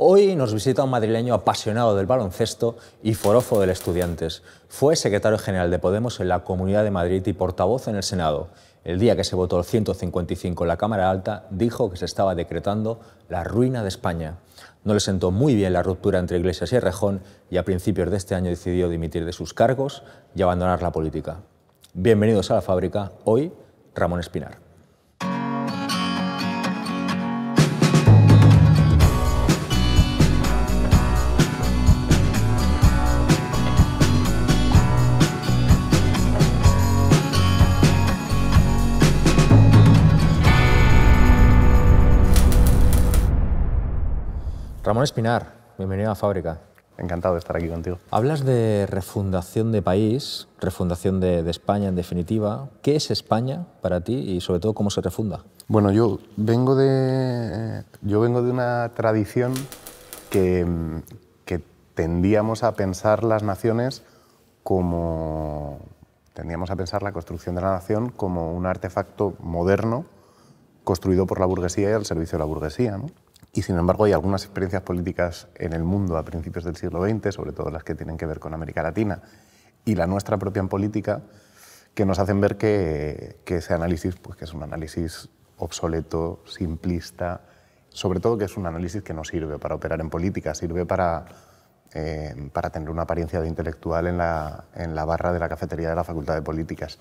Hoy nos visita un madrileño apasionado del baloncesto y forofo del Estudiantes. Fue secretario general de Podemos en la Comunidad de Madrid y portavoz en el Senado. El día que se votó el 155 en la Cámara Alta, dijo que se estaba decretando la ruina de España. No le sentó muy bien la ruptura entre Iglesias y Rejón y a principios de este año decidió dimitir de sus cargos y abandonar la política. Bienvenidos a la fábrica, hoy Ramón Espinar. Ramón Espinar, bienvenido a Fábrica. Encantado de estar aquí contigo. Hablas de refundación de país, refundación de, España en definitiva. ¿Qué es España para ti y sobre todo cómo se refunda? Bueno, yo vengo de, eh, yo vengo de una tradición que, que tendíamos a pensar las naciones como... Tendíamos a pensar la construcción de la nación como un artefacto moderno construido por la burguesía y al servicio de la burguesía. ¿no? Y sin embargo hay algunas experiencias políticas en el mundo a principios del siglo XX, sobre todo las que tienen que ver con América Latina y la nuestra propia en política, que nos hacen ver que, ese análisis pues, que es un análisis obsoleto, simplista, sobre todo que es un análisis que no sirve para operar en política, sirve para, eh, para tener una apariencia de intelectual en la, en la barra de la cafetería de la Facultad de Políticas,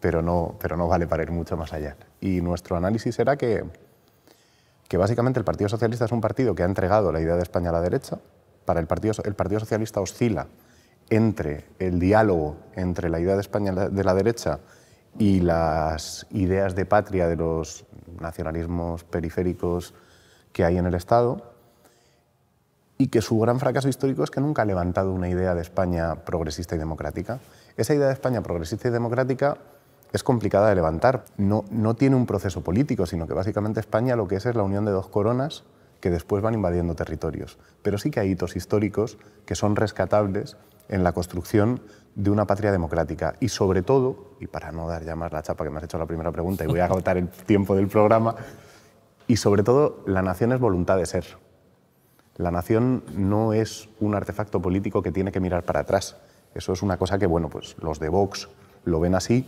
pero no, pero no vale para ir mucho más allá. Y nuestro análisis era que que básicamente el Partido Socialista es un partido que ha entregado la idea de España a la derecha. Para el Partido, el Partido Socialista oscila entre el diálogo entre la idea de España de la derecha y las ideas de patria de los nacionalismos periféricos que hay en el Estado, y que su gran fracaso histórico es que nunca ha levantado una idea de España progresista y democrática. Esa idea de España progresista y democrática es complicada de levantar. No, no tiene un proceso político, sino que básicamente España lo que es es la unión de dos coronas que después van invadiendo territorios. Pero sí que hay hitos históricos que son rescatables en la construcción de una patria democrática. Y sobre todo, y para no dar ya más la chapa que me has hecho la primera pregunta y voy a agotar el tiempo del programa, y sobre todo, la nación es voluntad de ser. La nación no es un artefacto político que tiene que mirar para atrás. Eso es una cosa que, bueno, pues los de Vox lo ven así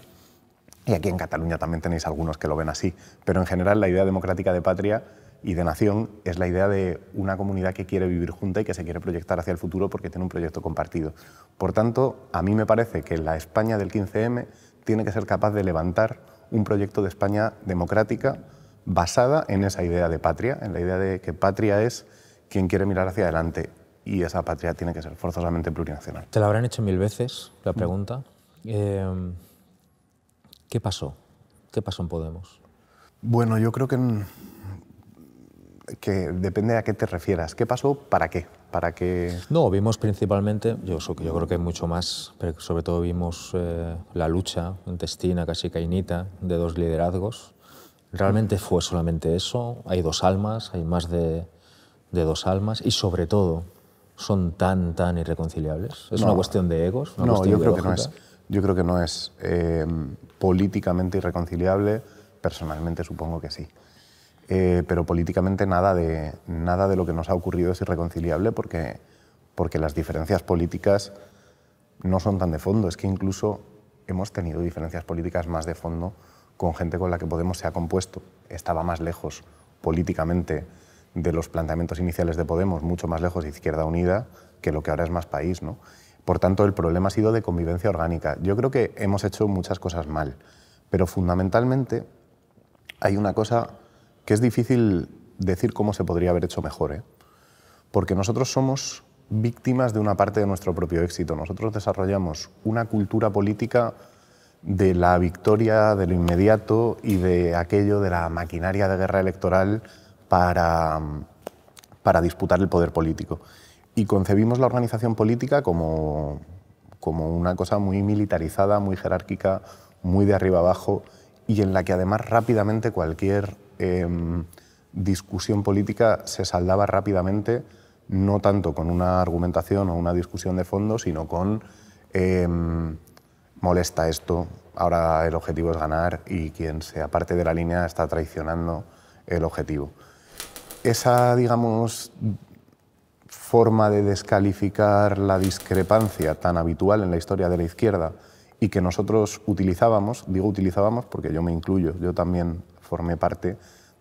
y aquí en Cataluña también tenéis algunos que lo ven así, pero en general la idea democrática de patria y de nación es la idea de una comunidad que quiere vivir junta y que se quiere proyectar hacia el futuro porque tiene un proyecto compartido. Por tanto, a mí me parece que la España del 15M tiene que ser capaz de levantar un proyecto de España democrática basada en esa idea de patria, en la idea de que patria es quien quiere mirar hacia adelante y esa patria tiene que ser forzosamente plurinacional. Te la habrán hecho mil veces la pregunta. Mm. Em, ¿Qué pasó? ¿Qué pasó en Podemos? Bueno, yo creo que, que depende a qué te refieras. ¿Qué pasó? ¿Para qué? ¿Para qué? No, vimos principalmente, yo, creo que mucho más, pero sobre todo vimos eh, la lucha intestina, casi cainita, de dos liderazgos. ¿Realmente fue solamente eso? Hay dos almas, hay más de, dos almas y sobre todo son tan, tan irreconciliables. ¿Es una cuestión de egos? no, yo creo que no es yo creo que no es eh, políticamente irreconciliable, personalmente supongo que sí. Eh, pero políticamente nada de, nada de lo que nos ha ocurrido es irreconciliable porque, porque las diferencias políticas no son tan de fondo, es que incluso hemos tenido diferencias políticas más de fondo con gente con la que Podemos se ha compuesto, estaba más lejos políticamente de los planteamientos iniciales de Podemos, mucho más lejos de Izquierda Unida que lo que ahora es más país. ¿no? Por tanto, el problema ha sido de convivencia orgánica. Yo creo que hemos hecho muchas cosas mal, pero fundamentalmente hay una cosa que es difícil decir cómo se podría haber hecho mejor, ¿eh? porque nosotros somos víctimas de una parte de nuestro propio éxito. Nosotros desarrollamos una cultura política de la victoria, de lo inmediato y de aquello de la maquinaria de guerra electoral para disputar el poder político y concebimos la organización política como, como una cosa muy militarizada, muy jerárquica, muy de arriba abajo y en la que además rápidamente cualquier em, discusión política se saldaba rápidamente, no tanto con una argumentación o una discusión de fondo, sino con em, molesta esto, ahora el objetivo es ganar y quien sea parte de la línea está traicionando el objetivo. Esa, digamos, forma de descalificar la discrepancia tan habitual en la historia de la izquierda y que nosotros utilizábamos, digo utilizábamos porque yo me incluyo, yo también formé parte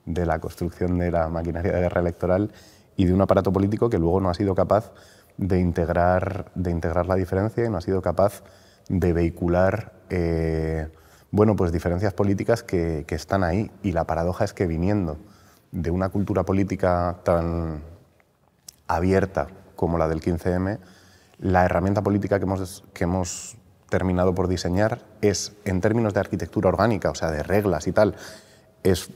de la construcción de la maquinaria de guerra electoral y de un aparato político que luego no ha sido capaz de integrar, de integrar la diferencia y no ha sido capaz de vehicular eh, bueno, pues diferencias políticas que están ahí. Y la paradoja es que viniendo de una cultura política tan abierta como la del 15M, la herramienta política que hemos, que hemos terminado por diseñar es, en términos de arquitectura orgánica, o sea, de reglas y tal, es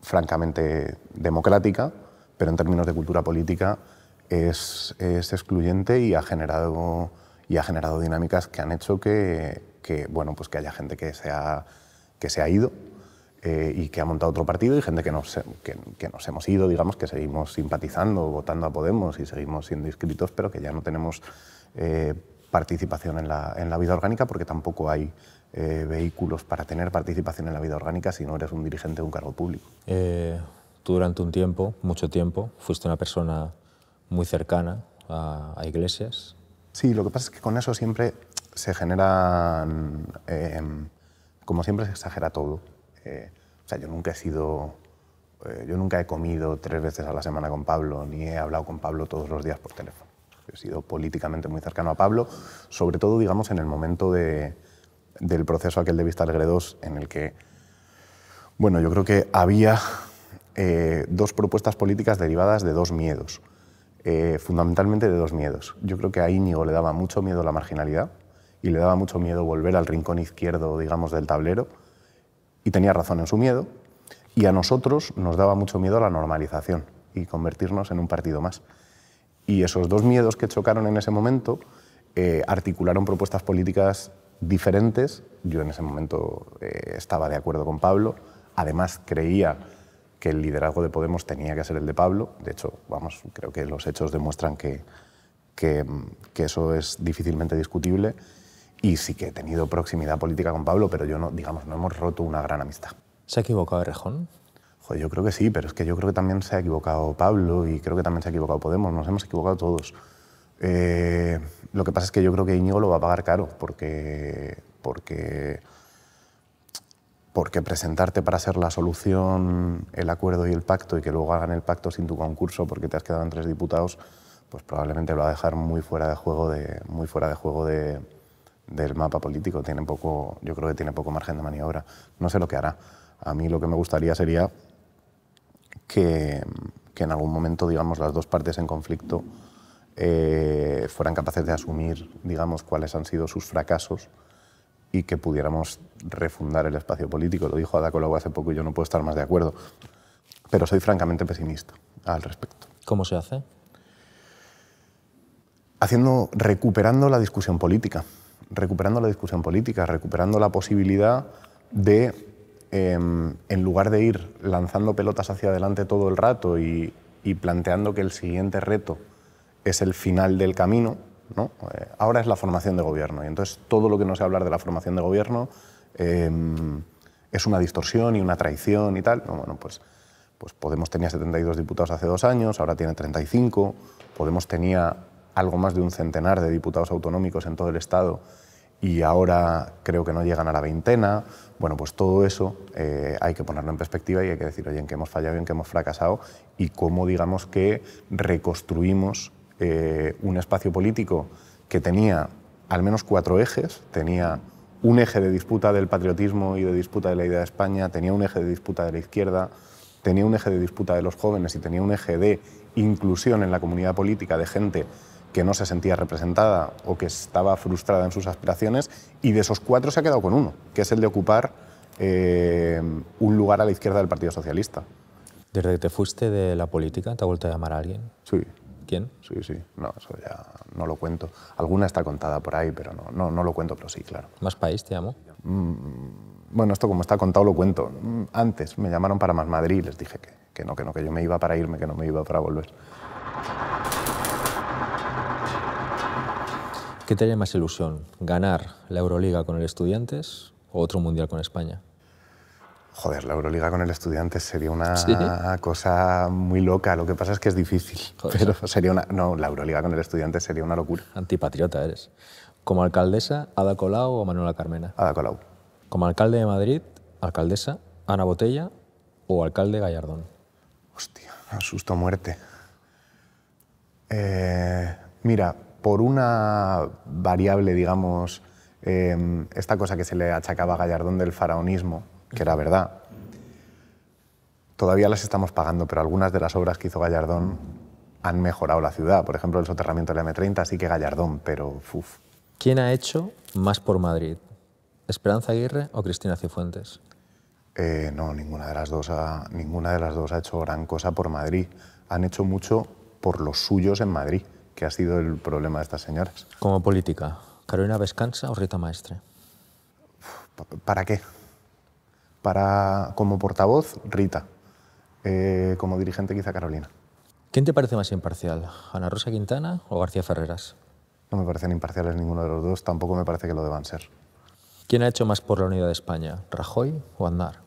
francamente democrática, pero en términos de cultura política es, es excluyente y ha generado y ha generado dinámicas que han hecho que, bueno, pues que haya gente que que se ha ido eh, y que ha montado otro partido y gente que nos, que, nos hemos ido, digamos, que seguimos simpatizando, votando a Podemos y seguimos siendo inscritos, pero que ya no tenemos eh, participación en la, en la, vida orgánica porque tampoco hay eh, vehículos para tener participación en la vida orgánica si no eres un dirigente de un cargo público. tú durante un tiempo, mucho tiempo, fuiste una persona muy cercana a, a Iglesias. Sí, lo que pasa es que con eso siempre se generan, em, como siempre se exagera todo. Eh, o sea, yo nunca he sido... Eh, yo nunca he comido tres veces a la semana con Pablo, ni he hablado con Pablo todos los días por teléfono. he sido políticamente muy cercano a Pablo, sobre todo, digamos, en el momento de, del proceso aquel de Vista 2, en el que, bueno, yo creo que había eh, dos propuestas políticas derivadas de dos miedos, fundamentalmente de dos miedos. Yo creo que a Íñigo le daba mucho miedo la marginalidad y le daba mucho miedo volver al rincón izquierdo, digamos, del tablero y tenía razón en su miedo, y a nosotros nos daba mucho miedo la normalización y convertirnos en un partido más. Y esos dos miedos que chocaron en ese momento eh, articularon propuestas políticas diferentes. Yo en ese momento eh, estaba de acuerdo con Pablo, además creía que el liderazgo de Podemos tenía que ser el de Pablo. De hecho, vamos, creo que los hechos demuestran que, que eso es difícilmente discutible y sí que he tenido proximidad política con Pablo, pero yo no, digamos, no hemos roto una gran amistad. ¿Se ha equivocado rejón Joder, yo creo que sí, pero es que yo creo que también se ha equivocado Pablo y creo que también se ha equivocado Podemos, nos hemos equivocado todos. Eh, lo que pasa es que yo creo que Íñigo lo va a pagar caro, porque, porque, porque presentarte para ser la solución el acuerdo y el pacto y que luego hagan el pacto sin tu concurso porque te has quedado en tres diputados, pues probablemente lo va a dejar muy fuera de juego de, muy fuera de, juego de, del mapa político. Tiene poco, yo creo que tiene poco margen de maniobra. No sé lo que hará. A mí lo que me gustaría sería que, en algún momento, digamos, las dos partes en conflicto eh, fueran capaces de asumir, digamos, cuáles han sido sus fracasos y que pudiéramos refundar el espacio político. Lo dijo Ada Colau hace poco y yo no puedo estar más de acuerdo. Pero soy francamente pesimista al respecto. ¿Cómo se hace? Haciendo, recuperando la discusión política recuperando la discusión política, recuperando la posibilidad de, em, en lugar de ir lanzando pelotas hacia adelante todo el rato y, planteando que el siguiente reto es el final del camino, ¿no? Eh, ahora es la formación de gobierno. Y entonces todo lo que no se hablar de la formación de gobierno em, es una distorsión y una traición y tal. bueno, pues, pues Podemos tenía 72 diputados hace dos años, ahora tiene 35, Podemos tenía algo más de un centenar de diputados autonómicos en todo el Estado y ahora creo que no llegan a la veintena. Bueno, pues todo eso eh, hay que ponerlo en perspectiva y hay que decir, oye, en qué hemos fallado y en qué hemos fracasado y cómo, digamos, que reconstruimos eh, un espacio político que tenía al menos cuatro ejes. Tenía un eje de disputa del patriotismo y de disputa de la idea de España, tenía un eje de disputa de la izquierda, tenía un eje de disputa de los jóvenes y tenía un eje de inclusión en la comunidad política de gente que no se sentía representada o que estaba frustrada en sus aspiraciones, y de esos cuatro se ha quedado con uno, que es el de ocupar eh, un lugar a la izquierda del Partido Socialista. ¿Desde que te fuiste de la política te ha vuelto a llamar a alguien? Sí. ¿Quién? Sí, sí. No, eso ya no lo cuento. Alguna está contada por ahí, pero no, no, no lo cuento, pero sí, claro. ¿Más país te llamo? Mm, bueno, esto como está contado lo cuento. Mm, antes me llamaron para Más Madrid y les dije que, que no, que no, que yo me iba para irme, que no me iba para volver. ¿Qué te haría más ilusión? ¿Ganar la Euroliga con el Estudiantes o otro Mundial con España? Joder, la Euroliga con el Estudiantes sería una cosa muy loca. Lo que pasa es que es difícil. Pero sería una. No, la Euroliga con el Estudiantes sería una locura. Antipatriota eres. ¿Como alcaldesa, Ada Colau o Manuela Carmena? Ada Colau. ¿Como alcalde de Madrid, alcaldesa, Ana Botella o alcalde Gallardón? Hostia, asusto muerte. Eh, mira, por una variable, digamos, em, esta cosa que se le achacaba a Gallardón del faraonismo, que era verdad, todavía las estamos pagando, pero algunas de las obras que hizo Gallardón han mejorado la ciudad. Por ejemplo, el soterramiento del M30 sí que Gallardón, pero uf. ¿Quién ha hecho más por Madrid? ¿Esperanza Aguirre o Cristina Cifuentes? Eh, no, ninguna de, las dos ninguna de las dos ha hecho gran cosa por Madrid. Han hecho mucho por los suyos en Madrid que ha sido el problema de estas señoras. Como política, ¿Carolina Vescanza o Rita Maestre? ¿Para qué? Para, como portavoz, Rita. Eh, como dirigente, quizá Carolina. ¿Quién te parece más imparcial, Ana Rosa Quintana o García Ferreras? No me parecen imparciales ninguno de los dos, tampoco me parece que lo deban ser. ¿Quién ha hecho más por la unidad de España, Rajoy o Aznar?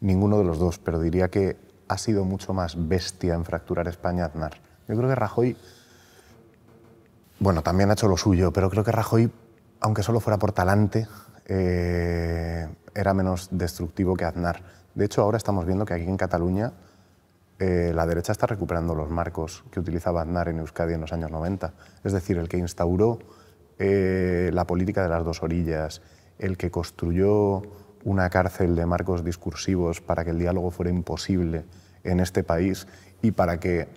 Ninguno de los dos, pero diría que ha sido mucho más bestia en fracturar España Aznar. Yo creo que Rajoy bueno, también ha hecho lo suyo, pero creo que Rajoy, aunque solo fuera por talante, eh, era menos destructivo que Aznar. De hecho, ahora estamos viendo que aquí en Cataluña eh, la derecha está recuperando los marcos que utilizaba Aznar en Euskadi en los años 90. Es decir, el que instauró eh, la política de las dos orillas, el que construyó una cárcel de marcos discursivos para que el diálogo fuera imposible en este país y para que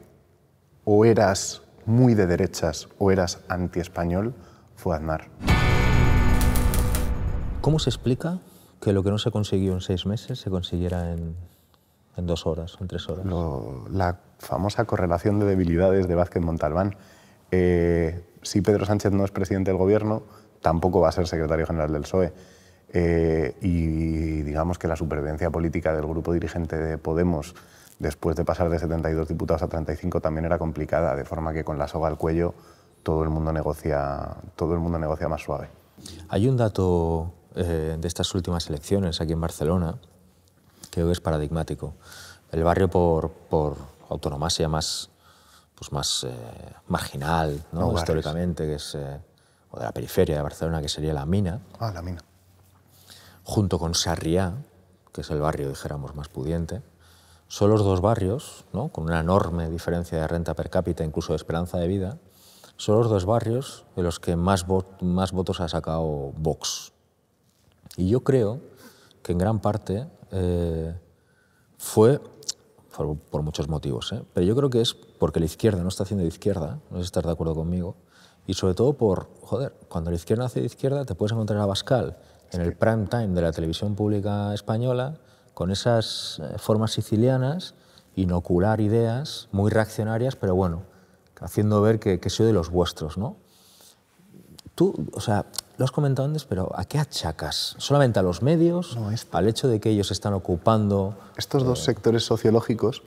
o eras muy de derechas o eras anti-español fue Aznar. ¿Cómo se explica que lo que no se consiguió en seis meses se consiguiera en, dos horas, en tres horas? la famosa correlación de debilidades de Vázquez Montalbán. Eh, si Pedro Sánchez no es presidente del gobierno, tampoco va a ser secretario general del PSOE. Eh, y digamos que la supervivencia política del grupo dirigente de Podemos después de pasar de 72 diputados a 35 también era complicada, de forma que con la soga al cuello todo el mundo negocia, todo el mundo negocia más suave. Hay un dato eh, de estas últimas elecciones aquí en Barcelona que que es paradigmático. El barrio por, por autonomasia más, pues más eh, marginal históricamente, que es, eh, o de la periferia de Barcelona, que sería La Mina. Ah, La Mina. Junto con Sarriá, que es el barrio, dijéramos, más pudiente, son los dos barrios, ¿no? con una enorme diferencia de renta per cápita, incluso de esperanza de vida, son los dos barrios de los que más, más votos ha sacado Vox. Y yo creo que en gran parte eh, fue, por, muchos motivos, ¿eh? pero yo creo que es porque la izquierda no está haciendo de izquierda, no es estar de acuerdo conmigo, y sobre todo por, joder, cuando la izquierda hace de izquierda te puedes encontrar a Bascal en el prime time de la televisión pública española con esas eh, formas sicilianas, inocular ideas muy reaccionarias, pero bueno, haciendo ver que, soy de los vuestros, ¿no? Tú, o sea, lo has comentado antes, pero ¿a qué achacas? ¿Solamente a los medios? ¿Al hecho de que ellos están ocupando...? Estos dos eh, sectores sociológicos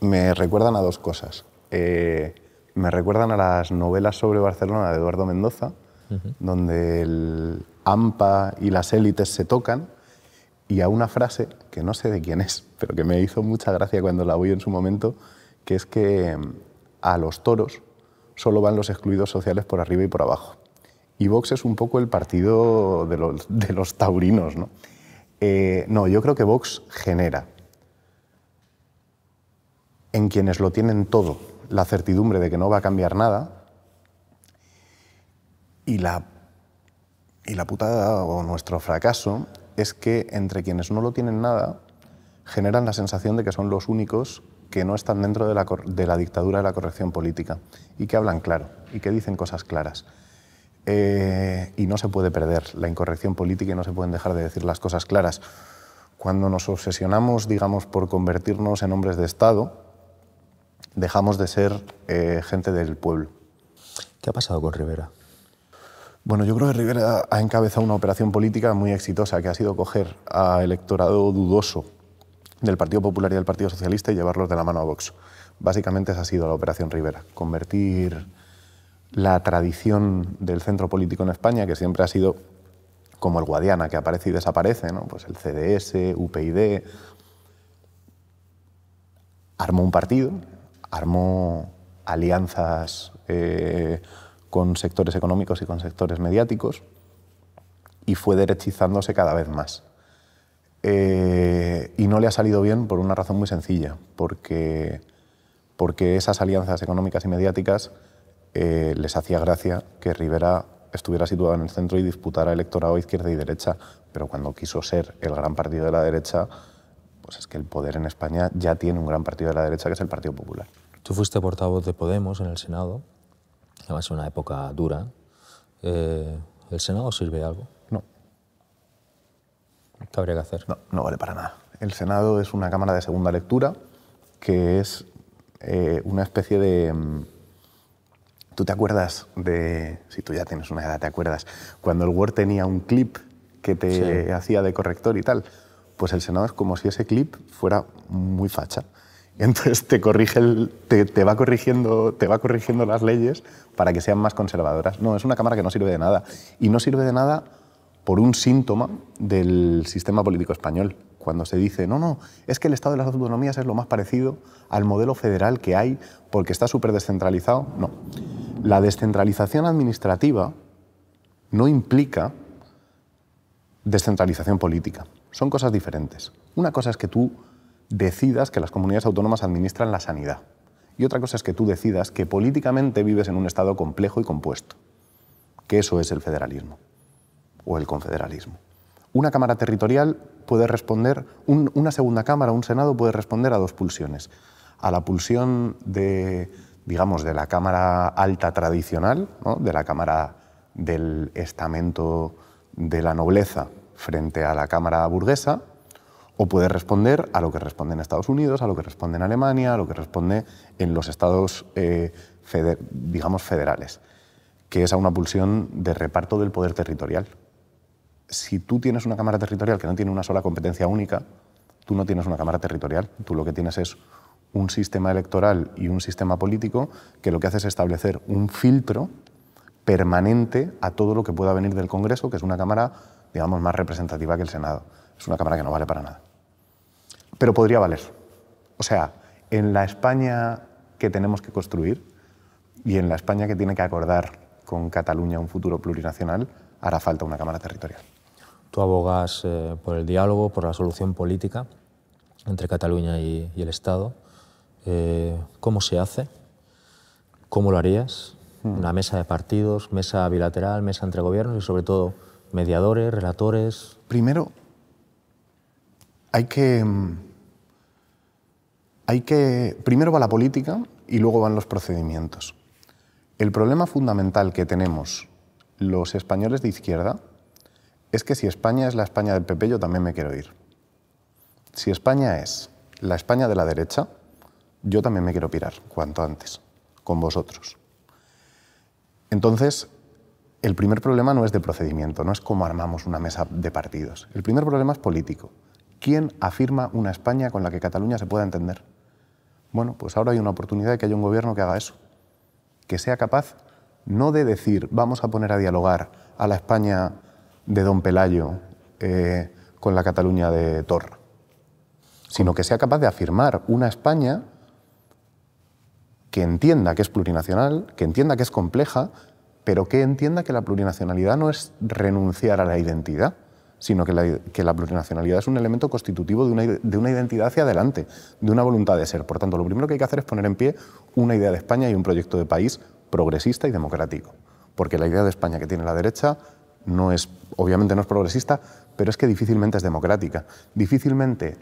me recuerdan a dos cosas. Eh, me recuerdan a las novelas sobre Barcelona de Eduardo Mendoza, donde el AMPA y las élites se tocan, y a una frase que no sé de quién es, pero que me hizo mucha gracia cuando la oí en su momento, que es que em, a los toros solo van los excluidos sociales por arriba y por abajo. Y Vox es un poco el partido de los, taurinos, ¿no? Eh, no, yo creo que Vox genera en quienes lo tienen todo la certidumbre de que no va a cambiar nada y la, y la putada o nuestro fracaso es que entre quienes no lo tienen nada generan la sensación de que son los únicos que no están dentro de la, dictadura de la corrección política y que hablan claro y que dicen cosas claras. Eh, y no se puede perder la incorrección política y no se pueden dejar de decir las cosas claras. Cuando nos obsesionamos, digamos, por convertirnos en hombres de Estado, dejamos de ser eh, gente del pueblo. ¿Qué ha pasado con Rivera? Bueno, yo creo que Rivera ha encabezado una operación política muy exitosa, que ha sido coger a electorado dudoso del Partido Popular y del Partido Socialista y llevarlos de la mano a Vox. Básicamente esa ha sido la operación Rivera, convertir la tradición del centro político en España, que siempre ha sido como el Guadiana, que aparece y desaparece, ¿no? pues el CDS, UPyD, armó un partido, armó alianzas... Eh, con sectores económicos y con sectores mediáticos, y fue derechizándose cada vez más. Eh, y no le ha salido bien por una razón muy sencilla, porque, porque esas alianzas económicas y mediáticas eh, les hacía gracia que Rivera estuviera situado en el centro y disputara electorado izquierda y derecha, pero cuando quiso ser el gran partido de la derecha, pues es que el poder en España ya tiene un gran partido de la derecha, que es el Partido Popular. Tú fuiste portavoz de Podemos en el Senado. Además, es una época dura. Eh, ¿El Senado sirve de algo? No. ¿Qué habría que hacer? No, no vale para nada. El Senado es una Cámara de segunda lectura que es eh, una especie de... Mm, ¿Tú te acuerdas de, si tú ya tienes una edad, te acuerdas, cuando el Word tenía un clip que te hacía de corrector y tal? Pues el Senado es como si ese clip fuera muy facha. Entonces te, corrige te, va corrigiendo, te va corrigiendo las leyes para que sean más conservadoras. No, es una cámara que no sirve de nada. Y no sirve de nada por un síntoma del sistema político español. Cuando se dice, no, no, es que el Estado de las Autonomías es lo más parecido al modelo federal que hay porque está súper descentralizado. No. La descentralización administrativa no implica descentralización política. Son cosas diferentes. Una cosa es que tú decidas que las comunidades autónomas administran la sanidad. Y otra cosa es que tú decidas que políticamente vives en un Estado complejo y compuesto, que eso es el federalismo o el confederalismo. Una Cámara Territorial puede responder, una segunda Cámara, un Senado puede responder a dos pulsiones. A la pulsión de, digamos, de la Cámara Alta tradicional, de la Cámara del Estamento de la Nobleza frente a la Cámara Burguesa, o puede responder a lo que responde en Estados Unidos, a lo que responde en Alemania, a lo que responde en los estados, eh, digamos, federales, que es a una pulsión de reparto del poder territorial. Si tú tienes una Cámara Territorial que no tiene una sola competencia única, tú no tienes una Cámara Territorial, tú lo que tienes es un sistema electoral y un sistema político que lo que hace es establecer un filtro permanente a todo lo que pueda venir del Congreso, que es una Cámara, digamos, más representativa que el Senado. Es una Cámara que no vale para nada pero podría valer. O sea, en la España que tenemos que construir y en la España que tiene que acordar con Cataluña un futuro plurinacional, hará falta una Cámara Territorial. Tú abogas eh, por el diálogo, por la solución política entre Cataluña y, el Estado. Eh, ¿Cómo se hace? ¿Cómo lo harías? Hmm. Una mesa de partidos, mesa bilateral, mesa entre gobiernos y sobre todo mediadores, relatores. Primero, hay que, mm, hay que... Primero va la política y luego van los procedimientos. El problema fundamental que tenemos los españoles de izquierda es que si España es la España del PP, yo también me quiero ir. Si España es la España de la derecha, yo también me quiero pirar, cuanto antes, con vosotros. Entonces, el primer problema no es de procedimiento, no es cómo armamos una mesa de partidos. El primer problema es político. ¿Quién afirma una España con la que Cataluña se pueda entender? Bueno, pues ahora hay una oportunidad de que haya un gobierno que haga eso, que sea capaz no de decir vamos a poner a dialogar a la España de Don Pelayo eh, con la Cataluña de Torra, sino que sea capaz de afirmar una España que entienda que es plurinacional, que entienda que es compleja, pero que entienda que la plurinacionalidad no es renunciar a la identidad, sino que la, plurinacionalidad es un elemento constitutivo de una, identidad hacia adelante, de una voluntad de ser. Por tanto, lo primero que hay que hacer es poner en pie una idea de España y un proyecto de país progresista y democrático, porque la idea de España que tiene la derecha no es, obviamente no es progresista, pero es que difícilmente es democrática. Difícilmente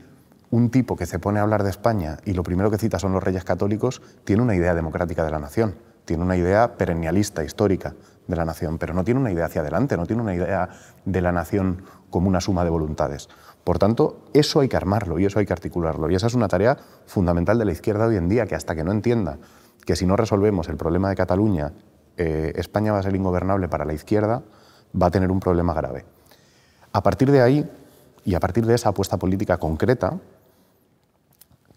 un tipo que se pone a hablar de España y lo primero que cita son los reyes católicos tiene una idea democrática de la nación, tiene una idea perennialista, histórica de la nación, pero no tiene una idea hacia adelante, no tiene una idea de la nación como una suma de voluntades. Por tanto, eso hay que armarlo y eso hay que articularlo. Y esa es una tarea fundamental de la izquierda hoy en día, que hasta que no entienda que si no resolvemos el problema de Cataluña, eh, España va a ser ingobernable para la izquierda, va a tener un problema grave. A partir de ahí, y a partir de esa apuesta política concreta,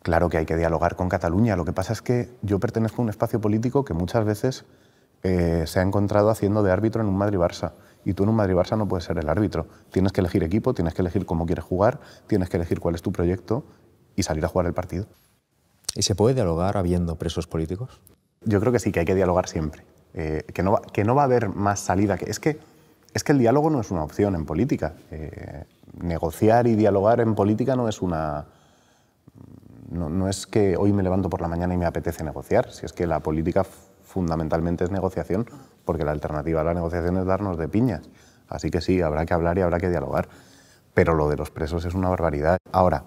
claro que hay que dialogar con Cataluña. Lo que pasa es que yo pertenezco a un espacio político que muchas veces eh, se ha encontrado haciendo de árbitro en un Madrid-Barça y tú en un Madrid-Barça no puedes ser el árbitro. Tienes que elegir equipo, tienes que elegir cómo quieres jugar, tienes que elegir cuál es tu proyecto y salir a jugar el partido. ¿Y se puede dialogar habiendo presos políticos? Yo creo que sí, que hay que dialogar siempre. Eh, que, no va, a haber más salida. Que, es, que, es que el diálogo no es una opción en política. Eh, negociar y dialogar en política no es una... No, no, es que hoy me levanto por la mañana y me apetece negociar, si es que la política fundamentalmente es negociación porque la alternativa a la negociación es darnos de piñas. Así que sí, habrá que hablar y habrá que dialogar. Pero lo de los presos es una barbaridad. Ahora,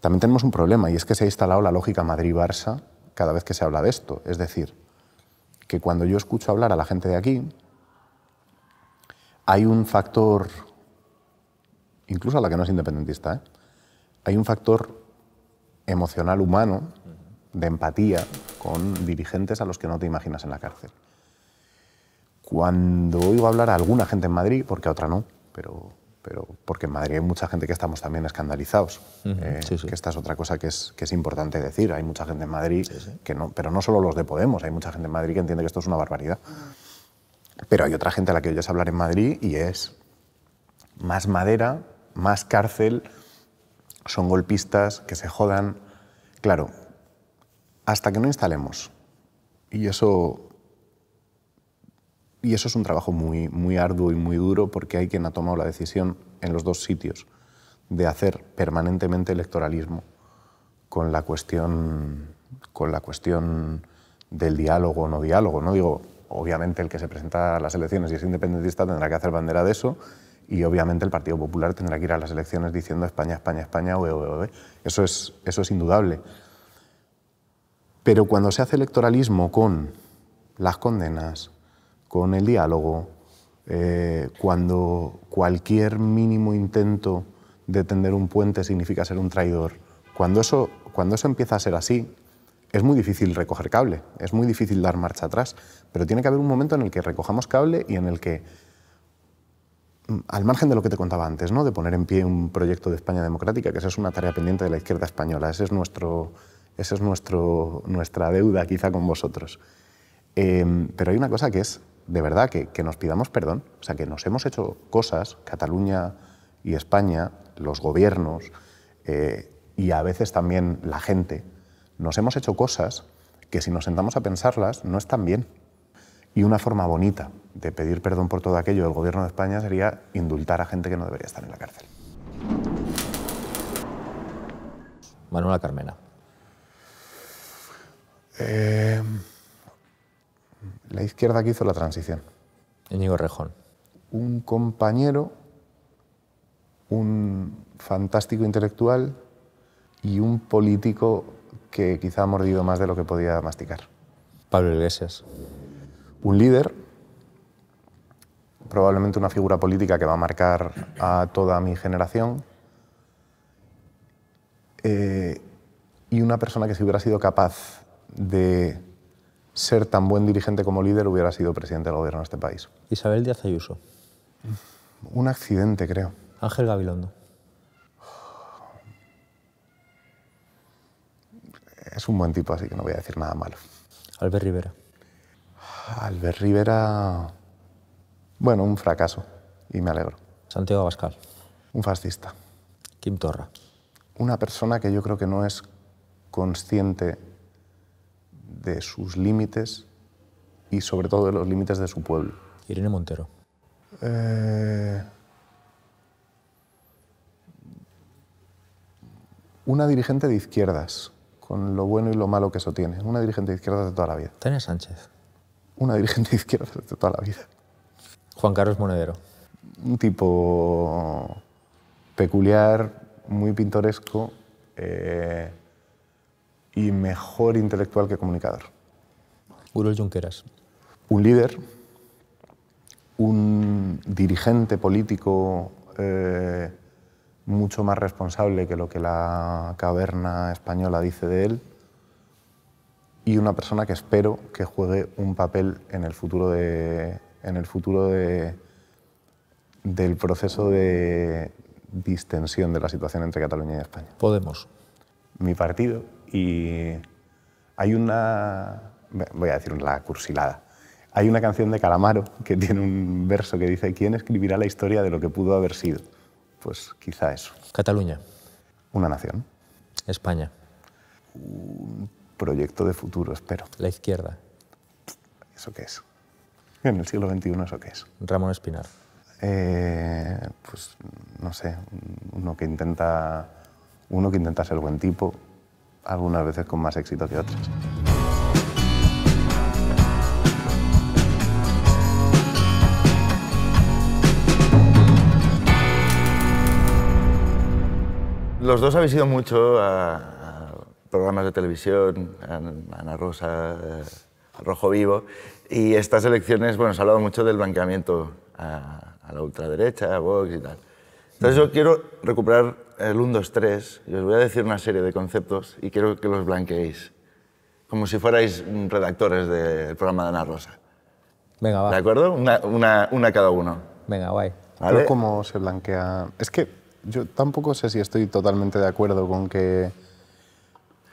también tenemos un problema y es que se ha instalado la lógica Madrid-Barça cada vez que se habla de esto. Es decir, que cuando yo escucho hablar a la gente de aquí, hay un factor, incluso a la que no es independentista, ¿eh? hay un factor emocional humano de empatía con dirigentes a los que no te imaginas en la cárcel cuando oigo hablar a alguna gente en Madrid, porque a otra no, pero, pero porque en Madrid hay mucha gente que estamos también escandalizados, eh, que esta es otra cosa que es, que es importante decir, hay mucha gente en Madrid, Que no, pero no solo los de Podemos, hay mucha gente en Madrid que entiende que esto es una barbaridad. Pero hay otra gente a la que oyes hablar en Madrid y es más madera, más cárcel, son golpistas, que se jodan. Claro, hasta que no instalemos, y eso y eso es un trabajo muy, muy arduo y muy duro porque hay quien ha tomado la decisión en los dos sitios de hacer permanentemente electoralismo con la cuestión, con la cuestión del diálogo o no diálogo. No digo, obviamente el que se presenta a las elecciones y es independentista tendrá que hacer bandera de eso y obviamente el Partido Popular tendrá que ir a las elecciones diciendo España, España, España, ue, Eso, es, eso es indudable. Pero cuando se hace electoralismo con las condenas, con el diálogo, eh, cuando cualquier mínimo intento de tender un puente significa ser un traidor, cuando eso, cuando eso empieza a ser así, es muy difícil recoger cable, es muy difícil dar marcha atrás, pero tiene que haber un momento en el que recojamos cable y en el que, mm, al margen de lo que te contaba antes, ¿no? de poner en pie un proyecto de España democrática, que esa es una tarea pendiente de la izquierda española, ese es nuestro, esa es nuestro, nuestra deuda quizá con vosotros. Em, pero hay una cosa que es de verdad, que, que, nos pidamos perdón. O sea, que nos hemos hecho cosas, Cataluña y España, los gobiernos eh, y a veces también la gente, nos hemos hecho cosas que si nos sentamos a pensarlas no están bien. Y una forma bonita de pedir perdón por todo aquello del gobierno de España sería indultar a gente que no debería estar en la cárcel. Manuela Carmena. Eh, la izquierda que hizo la transición. Íñigo Rejón. Un compañero, un fantástico intelectual y un político que quizá ha mordido más de lo que podía masticar. Pablo Iglesias. Un líder, probablemente una figura política que va a marcar a toda mi generación. Eh, y una persona que si hubiera sido capaz de ser tan buen dirigente como líder hubiera sido presidente del gobierno de este país. Isabel Díaz Ayuso. Un accidente, creo. Ángel Gabilondo. Es un buen tipo, así que no voy a decir nada malo. Albert Rivera. Albert Rivera... Bueno, un fracaso, y me alegro. Santiago Abascal. Un fascista. Kim Torra. Una persona que yo creo que no es consciente de sus límites y sobre todo de los límites de su pueblo. Irene Montero. Eh, una dirigente de izquierdas, con lo bueno y lo malo que eso tiene. Una dirigente de izquierdas de toda la vida. Tania Sánchez. Una dirigente de izquierdas de toda la vida. Juan Carlos Monedero. Un tipo peculiar, muy pintoresco, eh, y mejor intelectual que comunicador. Urol Junqueras. Un líder, un dirigente político eh, mucho más responsable que lo que la caverna española dice de él y una persona que espero que juegue un papel en el futuro de, en el futuro de, del proceso de distensión de la situación entre Cataluña y España. Podemos. Mi partido, y hay una, voy a decir la cursilada, hay una canción de Calamaro que tiene un verso que dice, ¿quién escribirá la historia de lo que pudo haber sido? Pues quizá eso. Cataluña. Una nación. España. Un proyecto de futuro, espero. La izquierda. ¿Eso qué es? En el siglo XXI, ¿eso qué es? Ramón Espinar. Eh, pues no sé, uno que intenta uno que intenta ser buen tipo, algunas veces con más éxito que otras. Los dos habéis ido mucho a, programas de televisión, a Ana Rosa, a Rojo Vivo, y estas elecciones, bueno, se ha hablado mucho del blanqueamiento a, a la ultraderecha, a Vox y tal. Entonces yo quiero recuperar el 1, 2, 3 y os voy a decir una serie de conceptos y quiero que los blanqueéis, como si fuerais redactores del programa de Ana Rosa. Venga, va. ¿De acuerdo? Una, una, cada uno. Venga, guay. cómo se blanquea... Es que yo tampoco sé si estoy totalmente de acuerdo con que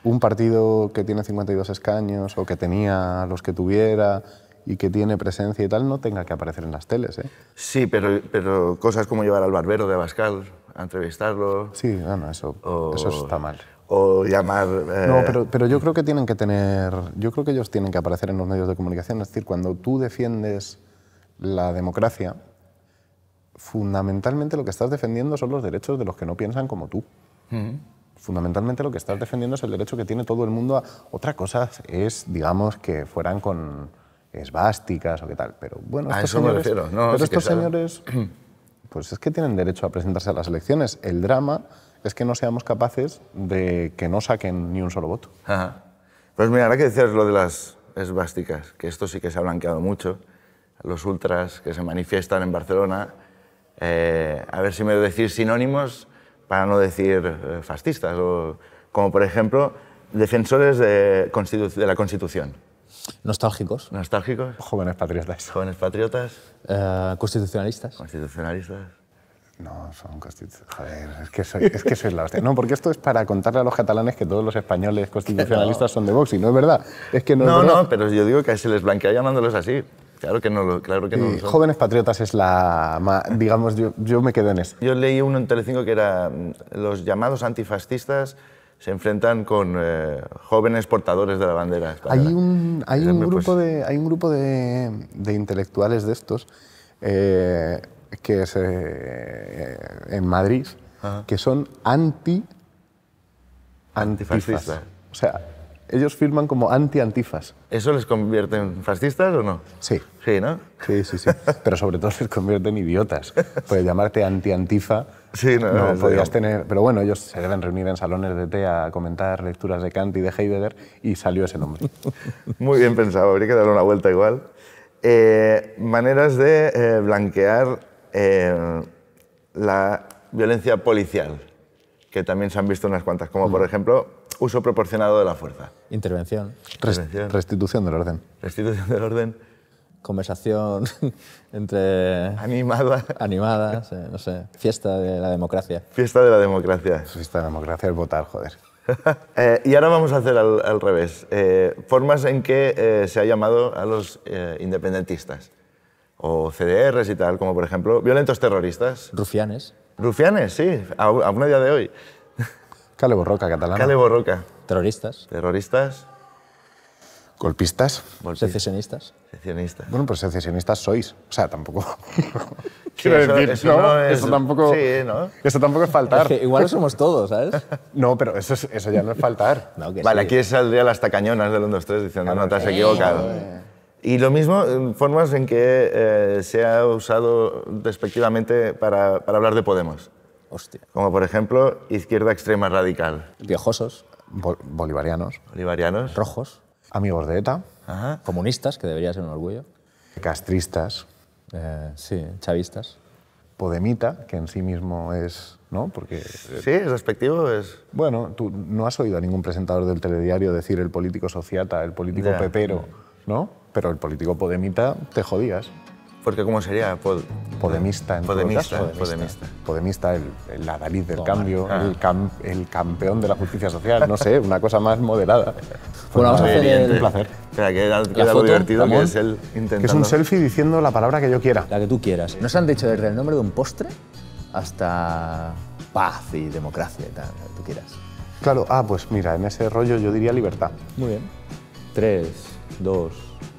un partido que tiene 52 escaños o que tenía los que tuviera y que tiene presencia y tal no tenga que aparecer en las teles. ¿eh? Sí, pero, pero cosas como llevar al barbero de Abascal a entrevistarlo. Sí, bueno, eso, eso está mal. O llamar. Eh, no, pero, pero yo creo que tienen que tener. Yo creo que ellos tienen que aparecer en los medios de comunicación. Es decir, cuando tú defiendes la democracia, fundamentalmente lo que estás defendiendo son los derechos de los que no piensan como tú. Fundamentalmente lo que estás defendiendo es el derecho que tiene todo el mundo a... Otra cosa es, digamos, que fueran con esvásticas o qué tal. Pero bueno, estos señores, pues es que tienen derecho a presentarse a las elecciones. El drama es que no seamos capaces de que no saquen ni un solo voto. Pues mira, ahora que decías lo de las esvásticas, que esto sí que se ha blanqueado mucho, los ultras que se manifiestan en Barcelona, eh, a ver si me decir sinónimos para no decir eh, fascistas, o, como por ejemplo defensores de la Constitución. Nostálgicos. Jóvenes patriotas. Jóvenes patriotas. Eh, constitucionalistas. Constitucionalistas. No, son constitucionalistas. Joder, es que, eso es la hostia. No, porque esto es para contarle a los catalanes que todos los españoles constitucionalistas son de Vox no es verdad. Es que no, no, pero yo digo que se les blanquea llamándolos así. Claro que no claro que no Jóvenes Patriotas es la... Digamos, yo, yo me quedo en eso. Yo leí uno en Telecinco que era mm, los llamados antifascistas se enfrentan con eh, jóvenes portadores de la bandera española. Hay un, grupo, de, hay un grupo de, intelectuales de estos eh, que es, eh, en Madrid que son anti antifascistas. O sea, ellos firman como anti-antifas. ¿Eso les convierte en fascistas o no? Sí. Sí, ¿no? Sí, sí, sí. Pero sobre todo les convierte en idiotas. puede llamarte anti-antifa sí, no, no tener... Pero bueno, ellos se deben reunir en salones de té a comentar lecturas de Kant y de Heidegger y salió ese nombre. Muy bien pensado, habría que darle una vuelta igual. Eh, maneras de eh, blanquear eh, la violencia policial que también se han visto unas cuantas, como por ejemplo uso proporcionado de la fuerza. Intervención. Restitución del orden. Restitución del orden. Conversación entre... Animada. Animadas, no sé. Fiesta de la democracia. Fiesta de la democracia. Fiesta de la democracia el votar, joder. Eh, y ahora vamos a hacer al, revés. Eh, formas en que eh, se ha llamado a los independentistas o CDRs y tal, como por ejemplo violentos terroristas. Rufianes. Rufianes, sí, a un día de hoy. Cale Borroca, catalana. Cale Borroca. Terroristas. Terroristas. Golpistas. Secesionistas. Secesionistas. Bueno, pues secesionistas sois. O sea, tampoco. Quiero decir, eso, tampoco, sí, ¿no? Eso tampoco es faltar. igual lo somos todos, ¿sabes? no, pero eso, eso ya no es faltar. vale, aquí saldría las tacañonas del 1, 2, 3 diciendo, claro, no, te has equivocado. Y lo mismo, eh, formas en que eh, se ha usado despectivamente para, para, hablar de Podemos. Hostia. Como por ejemplo, izquierda extrema radical. Viejosos, bolivarianos. Bolivarianos. Rojos, amigos de ETA, comunistas, que debería ser un orgullo. Castristas. Eh, sí, chavistas. Podemita, que en sí mismo es, ¿no? Porque... Sí, es despectivo, es... Bueno, tú no has oído a ningún presentador del telediario decir el político sociata, el político pepero, ¿no? pero el político podemita te jodías. Porque ¿cómo sería? podemista, en podemista, caso, podemista, podemista. el, el adalid del cambio, ah. el, campeón de la justicia social, no sé, una cosa más moderada. bueno, vamos a hacer el... Un placer. Espera, divertido que es el Que es un selfie diciendo la palabra que yo quiera. La que tú quieras. ¿Nos han dicho desde el nombre de un postre hasta paz y democracia tal, que tú quieras? Claro, ah, pues mira, en ese rollo yo diría libertad. Muy bien. Tres, dos,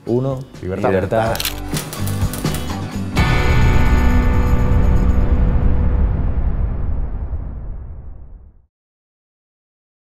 1. Libertad. libertad.